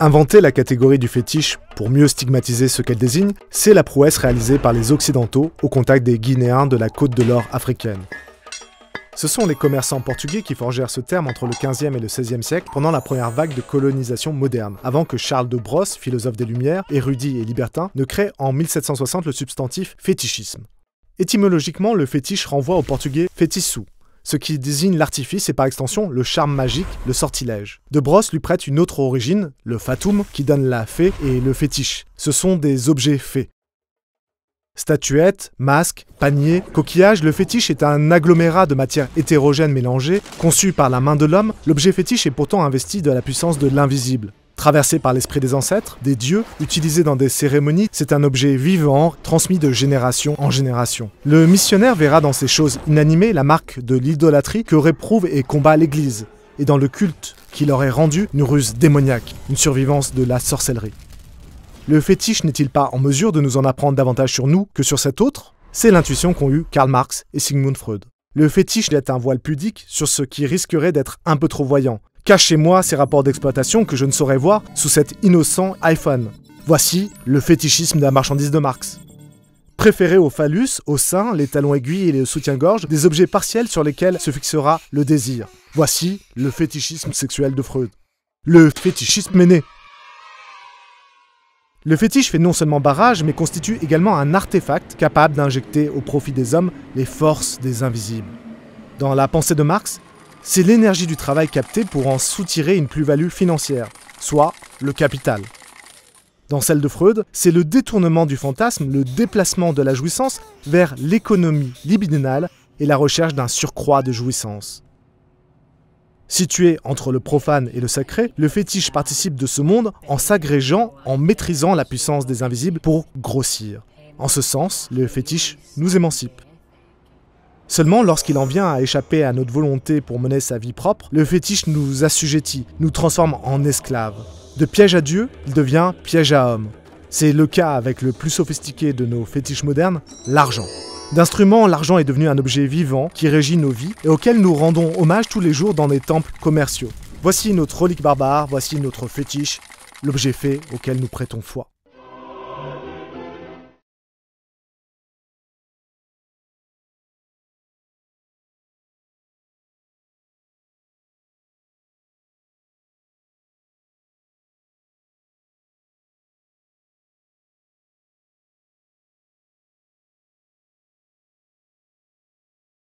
Inventer la catégorie du fétiche pour mieux stigmatiser ce qu'elle désigne, c'est la prouesse réalisée par les Occidentaux au contact des Guinéens de la côte de l'or africaine. Ce sont les commerçants portugais qui forgèrent ce terme entre le 15 et le 16e siècle pendant la première vague de colonisation moderne, avant que Charles de Brosse, philosophe des Lumières, érudit et libertin, ne crée en 1760 le substantif fétichisme. Étymologiquement, le fétiche renvoie au portugais fétissou, ce qui désigne l'artifice et par extension le charme magique, le sortilège. De Brosse lui prête une autre origine, le fatum, qui donne la fée, et le fétiche. Ce sont des objets faits. Statuettes, masques, paniers, coquillages, le fétiche est un agglomérat de matières hétérogènes mélangées. Conçu par la main de l'homme, l'objet fétiche est pourtant investi de la puissance de l'invisible traversé par l'esprit des ancêtres, des dieux, utilisé dans des cérémonies, c'est un objet vivant, transmis de génération en génération. Le missionnaire verra dans ces choses inanimées la marque de l'idolâtrie que réprouve et combat l'Église, et dans le culte qui leur est rendu une ruse démoniaque, une survivance de la sorcellerie. Le fétiche n'est-il pas en mesure de nous en apprendre davantage sur nous que sur cet autre C'est l'intuition qu'ont eu Karl Marx et Sigmund Freud. Le fétiche est un voile pudique sur ce qui risquerait d'être un peu trop voyant, Cachez-moi ces rapports d'exploitation que je ne saurais voir sous cet innocent iPhone. Voici le fétichisme de la marchandise de Marx. Préféré au phallus, au sein, les talons aiguilles et les soutiens-gorge des objets partiels sur lesquels se fixera le désir. Voici le fétichisme sexuel de Freud. Le fétichisme est né. Le fétiche fait non seulement barrage, mais constitue également un artefact capable d'injecter au profit des hommes les forces des invisibles. Dans la pensée de Marx, c'est l'énergie du travail captée pour en soutirer une plus-value financière, soit le capital. Dans celle de Freud, c'est le détournement du fantasme, le déplacement de la jouissance vers l'économie libidinale et la recherche d'un surcroît de jouissance. Situé entre le profane et le sacré, le fétiche participe de ce monde en s'agrégeant, en maîtrisant la puissance des invisibles pour grossir. En ce sens, le fétiche nous émancipe. Seulement, lorsqu'il en vient à échapper à notre volonté pour mener sa vie propre, le fétiche nous assujettit, nous transforme en esclaves. De piège à Dieu, il devient piège à homme. C'est le cas avec le plus sophistiqué de nos fétiches modernes, l'argent. D'instrument, l'argent est devenu un objet vivant qui régit nos vies et auquel nous rendons hommage tous les jours dans des temples commerciaux. Voici notre relique barbare, voici notre fétiche, l'objet fait auquel nous prêtons foi.